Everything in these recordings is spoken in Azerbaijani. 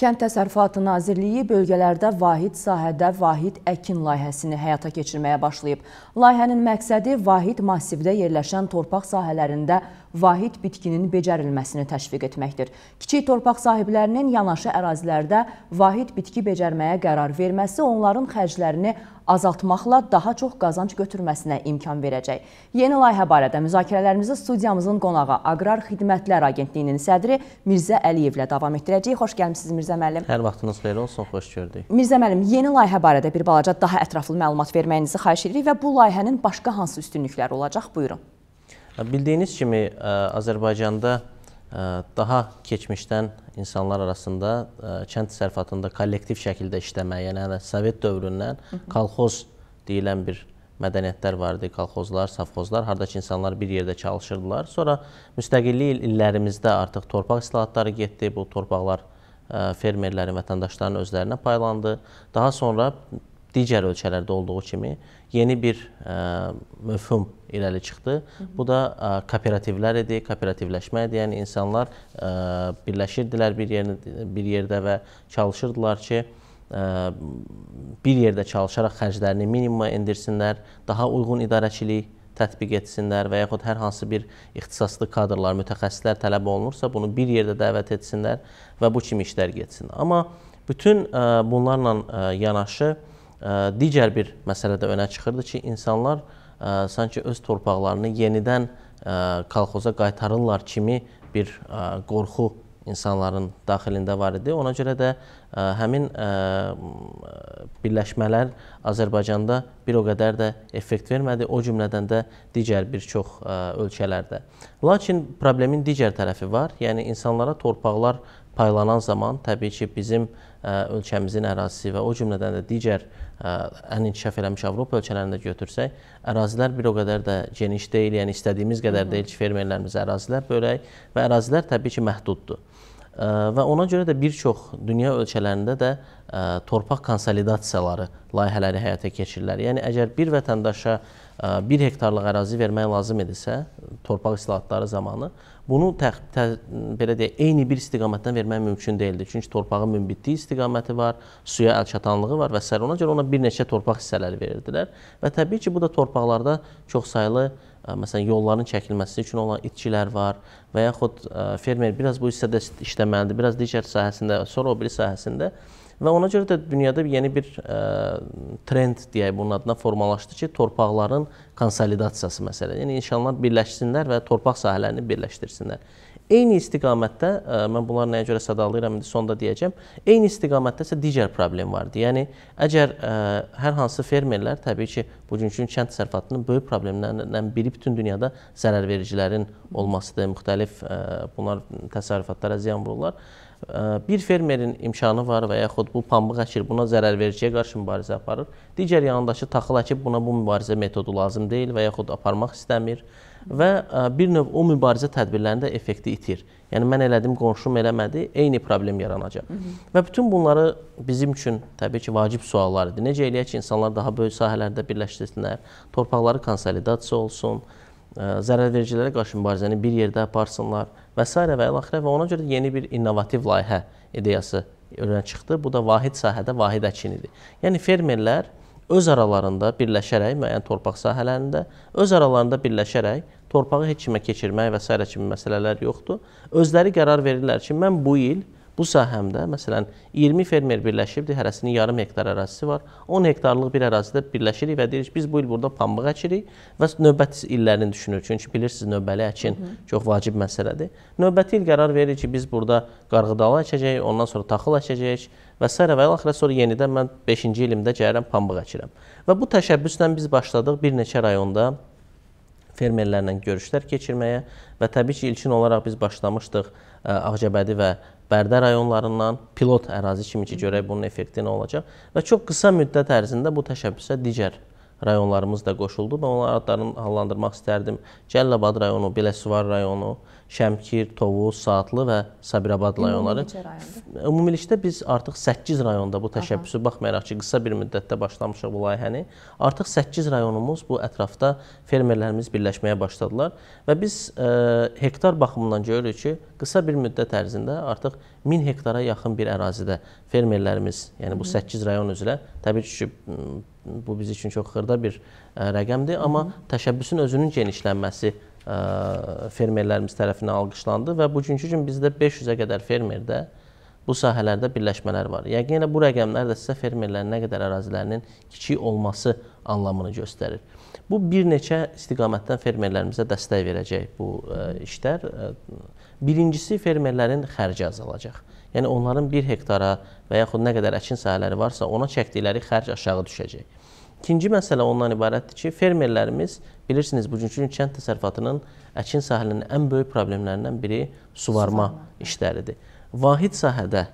Kənd Təsərrüfatı Nazirliyi bölgələrdə vahid sahədə vahid əkin layihəsini həyata keçirməyə başlayıb. Layihənin məqsədi vahid massivdə yerləşən torpaq sahələrində vahid bitkinin becərilməsini təşviq etməkdir. Kiçik torpaq sahiblərinin yanaşı ərazilərdə vahid bitki becərməyə qərar verməsi onların xərclərini azaltmaqla daha çox qazanc götürməsinə imkan verəcək. Yeni layihə barədə müzakirələrimizi studiyamızın qonağı Aqrar Xidmətlər Agentliyinin sədri Mirzə Əliyevlə davam etdirəcəyik. Xoş gəlmisiniz Mirzə müəllim. Hər vaxtınız xeyir olsun, xoş gördük. Mirzə müəllim, yeni layihə barədə bir balaca daha ətraflı məlumat verməyinizi xahiş edirik və bu layihənin başqa hansı üstünlükləri olacaq? Buyurun. Bildiyiniz kimi e, Azərbaycanda e, daha keçmişdən insanlar arasında e, kənd təsərrüfatında kollektiv şəkildə işləmək, yəni hələ Sovet dövründən kolxoz deyilən bir mədəniyyətlər var idi, kolxozlar, safxozlar, harda ki insanlar bir yerdə çalışırdılar. Sonra müstəqillik illərimizdə artıq torpaq islahatları getdi, bu torpaqlar fermerlərin, vətəndaşların özlərinə paylandı. Daha sonra digər ölkələrdə olduğu kimi yeni bir ə, e, mövhüm irəli çıxdı. Hı -hı. Bu da ə, e, kooperativlər idi, kooperativləşmə deyən insanlar ə, e, birləşirdilər bir yerdə, bir yerdə və çalışırdılar ki, ə, bir yerdə çalışaraq xərclərini minimuma endirsinlər, daha uyğun idarəçilik tətbiq etsinlər və yaxud hər hansı bir ixtisaslı kadrlar, mütəxəssislər tələb olunursa, bunu bir yerdə dəvət etsinlər və bu kimi işlər getsin. Amma bütün ə, bunlarla ə, yanaşı digər bir məsələ də önə çıxırdı ki, insanlar ə, sanki öz torpaqlarını yenidən ə, kolxoza qaytarırlar kimi bir ə, qorxu insanların daxilində var idi. Ona görə də ə, həmin birləşmələr Azərbaycanda bir o qədər də effekt vermədi, o cümlədən də digər bir çox ölkələrdə. Lakin problemin digər tərəfi var, yəni insanlara torpaqlar paylanan zaman təbii ki, bizim ölkəmizin ərazisi və o cümlədən də digər ən inkişaf eləmiş Avropa ölkələrində götürsək, ərazilər bir o qədər də geniş deyil, yəni istədiyimiz qədər deyil ki, fermerlərimiz ərazilər bölək və ərazilər təbii ki, məhduddur və ona görə də bir çox dünya ölkələrində də e, torpaq konsolidasiyaları layihələri həyata keçirirlər. Yəni əgər bir vətəndaşa 1 e, hektarlıq ərazi vermək lazım idisə, torpaq islahatları zamanı bunu tə, tə, belə deyə eyni bir istiqamətdən vermək mümkün deyildi. Çünki torpağın münbitliyi istiqaməti var, suya əlçatanlığı var və s. Ona görə ona bir neçə torpaq hissələri verirdilər və təbii ki, bu da torpaqlarda çoxsaylı sayılı məsələn, yolların çəkilməsi üçün olan itkilər var və yaxud fermer biraz bu hissədə işləməlidir, biraz digər sahəsində, sonra o biri sahəsində və ona görə də dünyada yeni bir trend deyək bunun adına formalaşdı ki, torpaqların konsolidasiyası məsələsi. Yəni insanlar birləşsinlər və torpaq sahələrini birləşdirsinlər. Eyni istiqamətdə e, mən bunları nəyə görə sadalayıram indi sonda deyəcəm. Eyni istiqamətdə isə digər problem vardı. Yəni əgər ə, e, hər hansı fermerlər təbii ki, bugünkü kənd təsərrüfatının böyük problemlərindən biri bütün dünyada zərərvericilərin olmasıdır. Müxtəlif ə, e, bunlar təsərrüfatlara ziyan vururlar. Ə, bir fermerin imkanı var və yaxud bu pambıq əkir buna zərərvericiyə qarşı mübarizə aparır. Digər yanındakı taxıl əkib buna bu mübarizə metodu lazım deyil və yaxud aparmaq istəmir və e, bir növ o mübarizə tədbirlərini də effekti itir. Yəni mən elədim, qonşum eləmədi, eyni problem yaranacaq. Hı -hı. Və bütün bunları bizim üçün təbii ki, vacib suallar idi. Necə eləyək ki, insanlar daha böyük sahələrdə birləşdirsinlər, torpaqları konsolidasiya olsun, e, zərərvericilərə qarşı mübarizəni bir yerdə aparsınlar və s. və ilaxirə və ona görə yeni bir innovativ layihə ideyası önə çıxdı. Bu da vahid sahədə vahid əkin idi. Yəni fermerlər öz aralarında birləşərək müəyyən torpaq sahələrində öz aralarında birləşərək torpağı heç kimə keçirmək və s. kimi məsələlər yoxdur. Özləri qərar verirlər ki, mən bu il bu sahəmdə, məsələn, 20 fermer birləşibdir, hərəsinin yarım hektar ərazisi var. 10 hektarlıq bir ərazidə birləşirik və deyirik biz bu il burada pambıq əkirik və növbəti illərini düşünür. Çünki bilirsiniz, növbəli əkin Hı. çox vacib məsələdir. Növbəti il qərar veririk ki, biz burada qarğıdalı əkəcəyik, ondan sonra taxıl əkəcəyik və s. və axirə sonra yenidən mən 5-ci ilimdə gəlirəm pambıq əkirəm. Və bu təşəbbüslə biz başladıq bir neçə rayonda fermerlərlə görüşlər keçirməyə və təbii ki, ilkin olaraq biz başlamışdıq e, Ağcabədi və Bərdə rayonlarından pilot ərazi kimi ki, görək bunun effekti nə olacaq və çox qısa müddət ərzində bu təşəbbüsə digər rayonlarımız da qoşuldu. Mən onların adlarını hallandırmaq istərdim. Cəlilabad rayonu, Biləsuvar rayonu, Şəmkir, Tovuz, Saatlı və Sabirabad rayonları. Ümumilikdə biz artıq 8 rayonda bu təşəbbüsü baxmayaraq ki, qısa bir müddətdə başlamışıq bu layihəni. Artıq 8 rayonumuz bu ətrafda fermerlərimiz birləşməyə başladılar və biz ə, e, hektar baxımından görürük ki, qısa bir müddət ərzində artıq 1000 hektara yaxın bir ərazidə fermerlərimiz, yəni bu 8 rayon üzrə təbii ki, bu biz üçün çox xırda bir e, rəqəmdir, amma təşəbbüsün özünün genişlənməsi fermerlərimiz tərəfindən alqışlandı və bugünkü gün bizdə 500-ə qədər fermerdə bu sahələrdə birləşmələr var. Yəqin elə bu rəqəmlər də sizə fermerlərin nə qədər ərazilərinin kiçik olması anlamını göstərir. Bu bir neçə istiqamətdən fermerlərimizə dəstək verəcək bu ə, işlər. Birincisi fermerlərin xərci azalacaq. Yəni onların 1 hektara və yaxud nə qədər əkin sahələri varsa, ona çəkdikləri xərc aşağı düşəcək. İkinci məsələ ondan ibarətdir ki, fermerlərimiz bilirsiniz bugünkü gün kənd təsərrüfatının əkin sahələrinin ən böyük problemlərindən biri suvarma işləridir. Vahid sahədə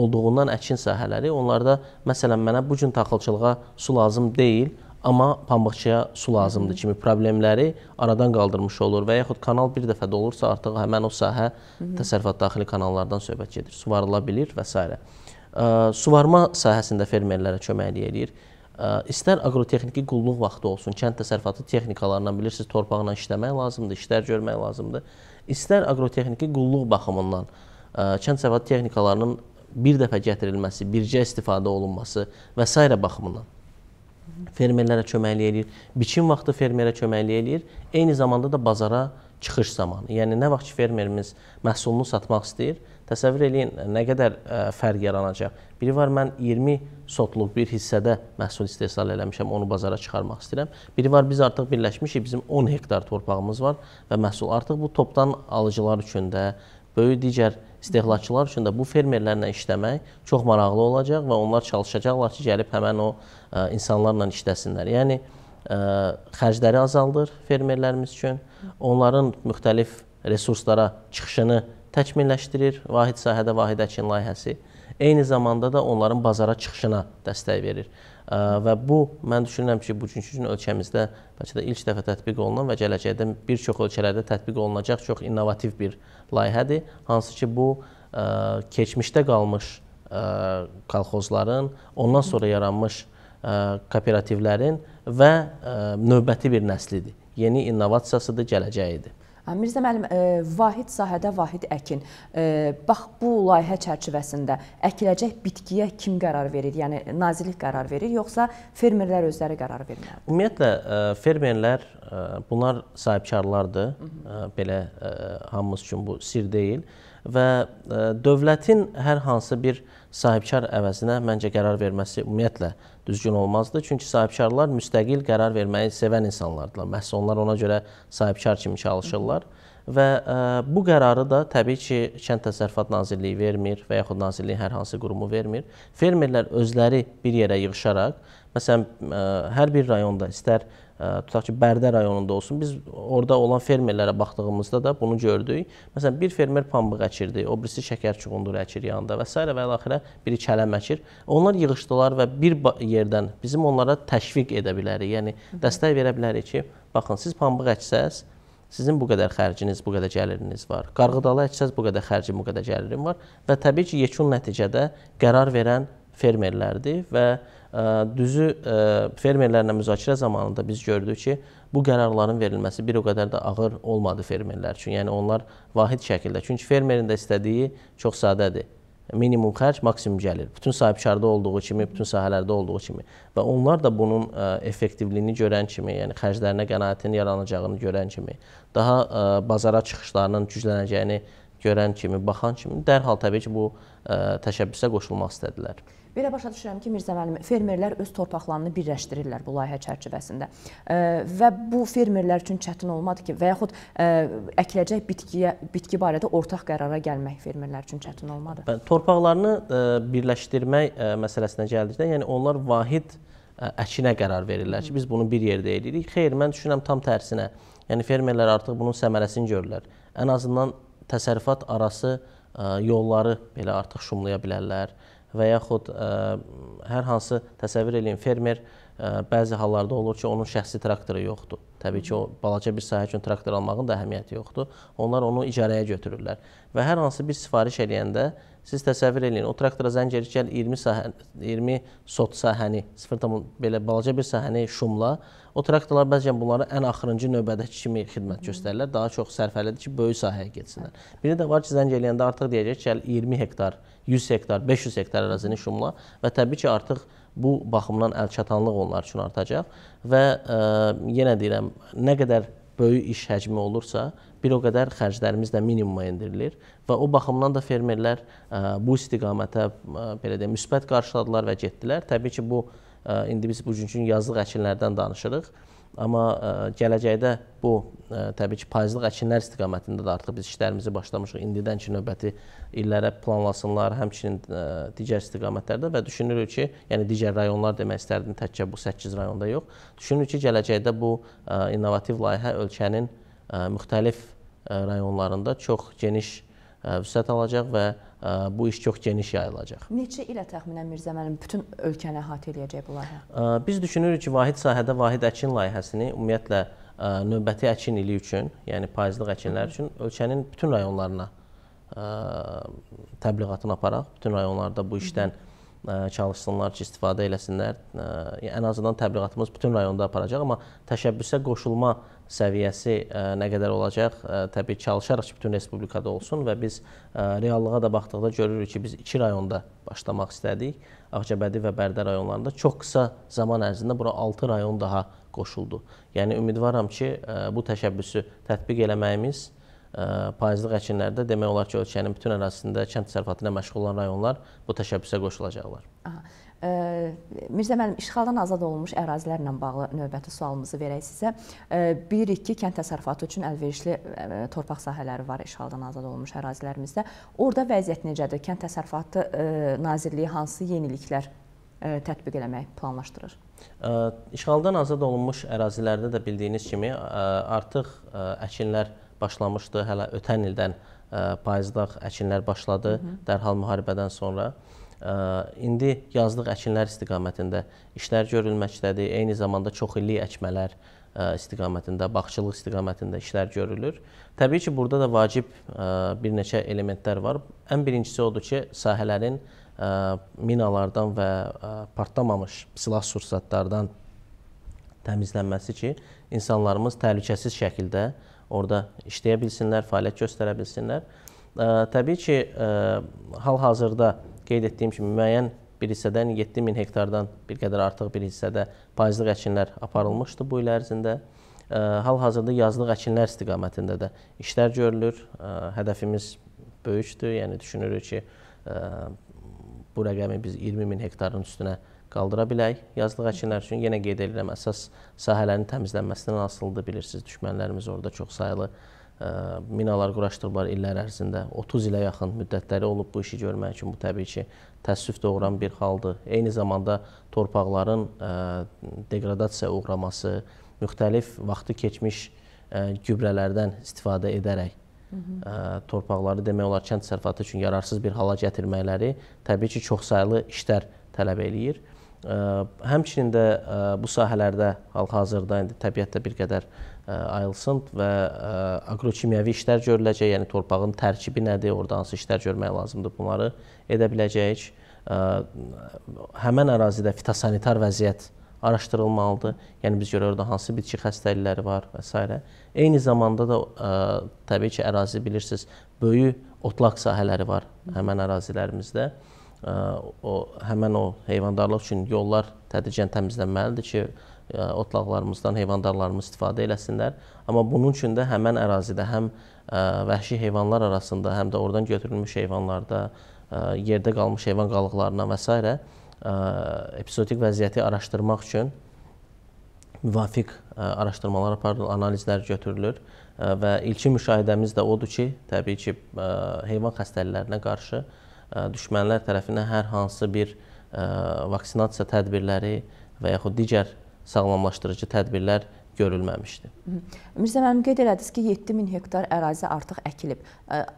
olduğundan əkin sahələri onlarda məsələn mənə bu gün taxılçılığa su lazım deyil, amma pambıqçıya su lazımdır kimi problemləri aradan qaldırmış olur və yaxud kanal bir dəfə də olursa artıq həmin o sahə təsərrüfat daxili kanallardan söhbət gedir, suvarıla bilir və s. Ə, suvarma sahəsində fermerlərə köməklik eləyir. İstər aqrotexniki qulluq vaxtı olsun, kənd təsərrüfatı texnikalarından bilirsiniz, torpaqla işləmək lazımdır, işlər görmək lazımdır. İstər aqrotexniki qulluq baxımından kənd təsərrüfatı texnikalarının bir dəfə gətirilməsi, bircə istifadə olunması və s. baxımından fermerlərə köməklik eləyir. Biçim vaxtı fermerə köməklik eləyir. Eyni zamanda da bazara çıxış zamanı. Yəni nə vaxt ki fermerimiz məhsulunu satmaq istəyir, təsəvvür eləyin nə qədər ə, fərq yaranacaq. Biri var mən 20 sotluq bir hissədə məhsul istehsal eləmişəm, onu bazara çıxarmaq istəyirəm. Biri var biz artıq birləşmişik, bizim 10 hektar torpağımız var və məhsul artıq bu topdan alıcılar üçün də, böyük digər istehlakçılar üçün də bu fermerlərlə işləmək çox maraqlı olacaq və onlar çalışacaqlar ki, gəlib həmin o ə, insanlarla işləsinlər. Yəni xərcləri azaldır fermerlərimiz üçün. Onların müxtəlif resurslara çıxışını təkmilləşdirir vahid sahədə vahid əkin layihəsi. Eyni zamanda da onların bazara çıxışına dəstək verir. Və bu mən düşünürəm ki, bugünkü gün ölkəmizdə bəlkə də ilk dəfə tətbiq olunan və gələcəkdə bir çox ölkələrdə tətbiq olunacaq çox innovativ bir layihədir. Hansı ki, bu keçmişdə qalmış kolxozların ondan sonra yaranmış kooperativlərin və növbəti bir nəslidir. Yeni innovasiyasıdır, gələcəyidir. Mirzə müəllim, vahid sahədə vahid əkin. Bax bu layihə çərçivəsində əkiləcək bitkiyə kim qərar verir? Yəni nazirlik qərar verir yoxsa fermerlər özləri qərar verirlər? Ümumiyyətlə fermerlər bunlar sahibkarlardır. Hı -hı. Belə hamımız üçün bu sir deyil və dövlətin hər hansı bir sahibkar əvəzinə məncə qərar verməsi ümumiyyətlə düzgün olmazdı. Çünki sahibkarlar müstəqil qərar verməyi sevən insanlardılar. Məhz onlar ona görə sahibkar kimi çalışırlar. Və ə, e, bu qərarı da təbii ki, Kənd Təsərrüfat Nazirliyi vermir və yaxud Nazirliyin hər hansı qurumu vermir. Fermerlər özləri bir yerə yığışaraq, məsələn, ə, e, hər bir rayonda istər tutaq ki, Bərdə rayonunda olsun. Biz orada olan fermerlərə baxdığımızda da bunu gördük. Məsələn, bir fermer pambıq əkirdi, o birisi şəkər çuğundur əkir yanında və s. və əlaxirə biri kələm əkir. Onlar yığışdılar və bir yerdən bizim onlara təşviq edə bilərik. Yəni dəstək verə bilərik ki, baxın siz pambıq əksəz, sizin bu qədər xərciniz, bu qədər gəliriniz var. Qarğıdalı əksəz bu qədər xərcim, bu qədər gəlirim var və təbii ki, yekun nəticədə qərar verən fermerlərdir və e, düzü e, fermerlərlə müzakirə zamanında biz gördük ki, bu qərarların verilməsi bir o qədər də ağır olmadı fermerlər üçün. Yəni onlar vahid şəkildə. Çünki fermerin də istədiyi çox sadədir. Minimum xərc, maksimum gəlir. Bütün sahibkarda olduğu kimi, bütün sahələrdə olduğu kimi. Və onlar da bunun e, effektivliyini görən kimi, yəni xərclərinə qənaətin yaranacağını görən kimi, daha bazara çıxışlarının güclənəcəyini görən kimi, baxan kimi dərhal təbii ki, bu ə, təşəbbüsə qoşulmaq istədilər. Belə başa düşürəm ki, Mirzə müəllim, fermerlər öz torpaqlarını birləşdirirlər bu layihə çərçivəsində. E, və bu fermerlər üçün çətin olmadı ki, və yaxud e, əkiləcək bitkiyə bitki barədə ortaq qərara gəlmək fermerlər üçün çətin olmadı. Bəli, torpaqlarını e, birləşdirmək məsələsinə gəldikdə, yəni onlar vahid əkinə qərar verirlər ki, biz bunu bir yerdə edirik. Xeyr, mən düşünürəm tam tərsinə. Yəni fermerlər artıq bunun səmərəsini görürlər. Ən azından təsərrüfat arası yolları belə artıq şumlaya bilərlər və yaxud ə, e, hər hansı təsəvvür eləyin fermer ə, e, bəzi hallarda olur ki, onun şəxsi traktoru yoxdur. Təbii ki, o balaca bir sahə üçün traktor almağın da əhəmiyyəti yoxdur. Onlar onu icarəyə götürürlər və hər hansı bir sifariş eləyəndə Siz təsəvvür eləyin, o traktora zəng gəlir, gəl 20 sahə 20 sot sahəni, 0, belə balaca bir sahəni şumla. O traktorlar bəzən bunları ən axırıncı növbədəki kimi xidmət göstərirlər. Daha çox sərfəlidir ki, böyük sahəyə getsinlər. Biri də var ki, zəng eləyəndə artıq deyəcək gəl 20 hektar, 100 hektar, 500 hektar ərazini şumla və təbii ki, artıq bu baxımdan əlçatanlıq onlar üçün artacaq və ə, e, yenə deyirəm, nə qədər böyük iş həcmi olursa, bir o qədər xərclərimiz də minimuma endirilir və o baxımdan da fermerlər e, bu istiqamətə e, belə deyim müsbət qarşıladılar və getdilər. Təbii ki, bu e, indi biz bu günkü yazlıq əkinlərdən danışırıq. Amma gələcəkdə bu təbii ki, payızlıq əkinlər istiqamətində də artıq biz işlərimizi başlamışıq. İndidən ki, növbəti illərə planlasınlar, həmçinin digər istiqamətlərdə və düşünürük ki, yəni digər rayonlar demək istərdim, təkcə bu 8 rayonda yox. Düşünürük ki, gələcəkdə bu innovativ layihə ölkənin müxtəlif rayonlarında çox geniş vüsət alacaq və bu iş çox geniş yayılacaq. Neçə ilə təxminən Mirzə müəllim bütün ölkəni əhatə eləyəcək bu layihə? Biz düşünürük ki, vahid sahədə vahid əkin layihəsini ümumiyyətlə növbəti əkin ili üçün, yəni payızlıq əkinlər üçün ölkənin bütün rayonlarına təbliğatını aparaq, bütün rayonlarda bu işdən Hı -hı çalışsınlar ki, istifadə eləsinlər. Ən azından təbliğatımız bütün rayonda aparacaq, amma təşəbbüsə qoşulma səviyyəsi nə qədər olacaq, təbii çalışarıq ki, bütün respublikada olsun və biz reallığa da baxdıqda görürük ki, biz iki rayonda başlamaq istədik. Ağcabədi və Bərdə rayonlarında çox qısa zaman ərzində bura 6 rayon daha qoşuldu. Yəni ümidvaram ki, bu təşəbbüsü tətbiq eləməyimiz Payızlıq əkinlərdə demək olar ki, ölkənin bütün ərazisində kənd təsərrüfatı ilə məşğul olan rayonlar bu təşəbbüsə qoşulacaqlar. Aha. Mirzə müəllim, işğaldan azad olunmuş ərazilərlə bağlı növbəti sualımızı verək sizə. 1-2 kənd təsərrüfatı üçün əlverişli torpaq sahələri var işğaldan azad olunmuş ərazilərimizdə. Orada vəziyyət necədir? Kənd təsərrüfatı Nazirliyi hansı yeniliklər tətbiq eləmək planlaşdırır? İşğaldan azad olunmuş ərazilərdə də bildiyiniz kimi artıq əkinlər başlamışdı. Hələ ötən ildən e, payızdaq əkinlər başladı Hı -hı. dərhal müharibədən sonra. E, indi yazlıq əkinlər istiqamətində işlər görülməkdədir. Eyni zamanda çoxillik əkmələr e, istiqamətində, bağçılıq istiqamətində işlər görülür. Təbii ki, burada da vacib bir neçə elementlər var. Ən birincisi odur ki, sahələrin minalardan və partlamamış silah sursatlardan təmizlənməsi ki, insanlarımız təhlükəsiz şəkildə ə, orada işləyə bilsinlər, fəaliyyət göstərə bilsinlər. Ə, təbii ki, hal-hazırda qeyd etdiyim kimi müəyyən bir hissədən 7 min hektardan bir qədər artıq bir hissədə payızlıq əkinlər aparılmışdı bu il ərzində. Hal-hazırda yazlıq əkinlər istiqamətində də işlər görülür. Hədəfimiz böyükdür, yəni düşünürük ki, bu rəqəmi biz 20 min hektarın üstünə çıxarıq qaldıra bilək. Yazlıq əkinlər üçün yenə qeyd edirəm, əsas sahələrin təmizlənməsindən asılıdır. Bilirsiniz, düşmənlərimiz orada çox sayılı ə, e, minalar quraşdırıblar illər ərzində. 30 ilə yaxın müddətləri olub bu işi görmək üçün. Bu təbii ki, təəssüf doğuran bir haldır. Eyni zamanda torpaqların ə, e, degradasiya uğraması, müxtəlif vaxtı keçmiş ə, e, gübrələrdən istifadə edərək Hı -hı. Ə, torpaqları demək olar kənd sərfatı üçün yararsız bir hala gətirməkləri təbii ki, çoxsaylı işlər tələb eləyir. Həmçinin də bu sahələrdə hal-hazırda indi təbiətdə bir qədər ayılsın və aqrokimyəvi işlər görüləcək, yəni torpağın tərkibi nədir, orada hansı işlər görmək lazımdır, bunları edə biləcəyik. Həmən ərazidə fitosanitar vəziyyət araşdırılmalıdır. Yəni biz görürük orada hansı bitki xəstəlikləri var və s. Eyni zamanda da ə, təbii ki, ərazi bilirsiniz, böyük otlaq sahələri var həmən ərazilərimizdə. Hı o həmin o heyvandarlıq üçün yollar tədricən təmizlənməlidir ki, otlaqlarımızdan heyvandarlarımız istifadə eləsinlər. Amma bunun üçün də həmin ərazidə həm vəhşi heyvanlar arasında, həm də oradan götürülmüş heyvanlarda, yerdə qalmış heyvan qalıqlarına və s. epizotik vəziyyəti araşdırmaq üçün müvafiq araşdırmalar aparılır, analizlər götürülür və ilkin müşahidəmiz də odur ki, təbii ki, heyvan xəstəliklərinə qarşı düşmənlər tərəfindən hər hansı bir vaksinasiya tədbirləri və yaxud digər sağlamlaşdırıcı tədbirlər görülməmişdi. Mirzə müəllim qeyd elədiniz ki, 7000 hektar ərazi artıq əkilib.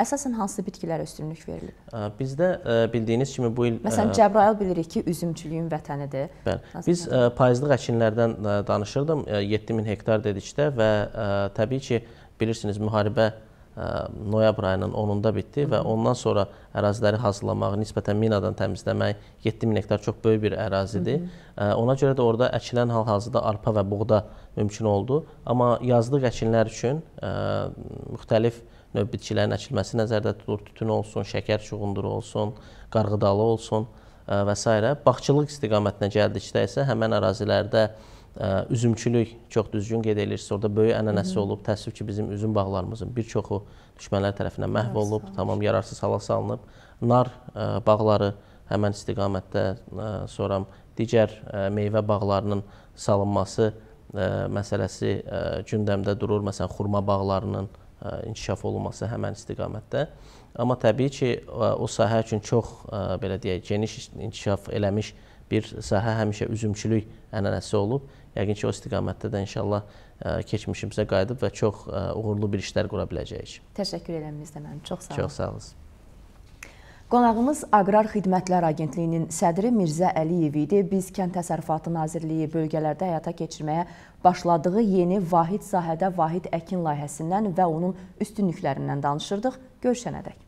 Əsasən hansı bitkilərə üstünlük verilib? Bizdə bildiyiniz kimi bu il Məsələn, Cəbrayıl bilirik ki, üzümçülüyün vətənidir. Bəli. Biz payızlıq əkinlərdən danışırdım 7000 hektar dedikdə və təbii ki, bilirsiniz müharibə noyabr ayının 10-da bitdi və ondan sonra əraziləri hazırlamaq, nisbətən minadan təmizləmək 7000 hektar çox böyük bir ərazidir. Ona görə də orada əkilən hal-hazırda arpa və buğda mümkün oldu. Amma yazlıq əkinlər üçün müxtəlif növ bitkilərin əkilməsi nəzərdə tutulur. Tütün olsun, şəkər çuğunduru olsun, qarğıdalı olsun və s. Bağçılıq istiqamətinə gəldikdə isə həmən ərazilərdə ə, üzümçülük çox düzgün qeyd edirsə, orada böyük ənənəsi Hı -hı. olub. Təəssüf ki, bizim üzüm bağlarımızın bir çoxu düşmənlər tərəfindən məhv olub, tamam yararsız hala salınıb. Nar ə, bağları həmən istiqamətdə ə, sonra digər ə, meyvə bağlarının salınması ə, məsələsi ə, gündəmdə durur. Məsələn, xurma bağlarının ə, inkişaf olunması həmən istiqamətdə. Amma təbii ki, ə, o sahə üçün çox ə, belə deyək, geniş inkişaf eləmiş bir sahə həmişə üzümçülük ənənəsi olub. Yəqin ki, o istiqamətdə də inşallah e, keçmişimizə qayıdıb və çox e, uğurlu bir işlər qura biləcəyik. Təşəkkür eləminiz də mənim. Çox sağ olun. Çox sağ olun. Qonağımız Aqrar Xidmətlər Agentliyinin sədri Mirzə Əliyev idi. Biz Kənd Təsərrüfatı Nazirliyi bölgələrdə həyata keçirməyə başladığı yeni vahid sahədə vahid əkin layihəsindən və onun üstünlüklərindən danışırdıq. Görüşənədək.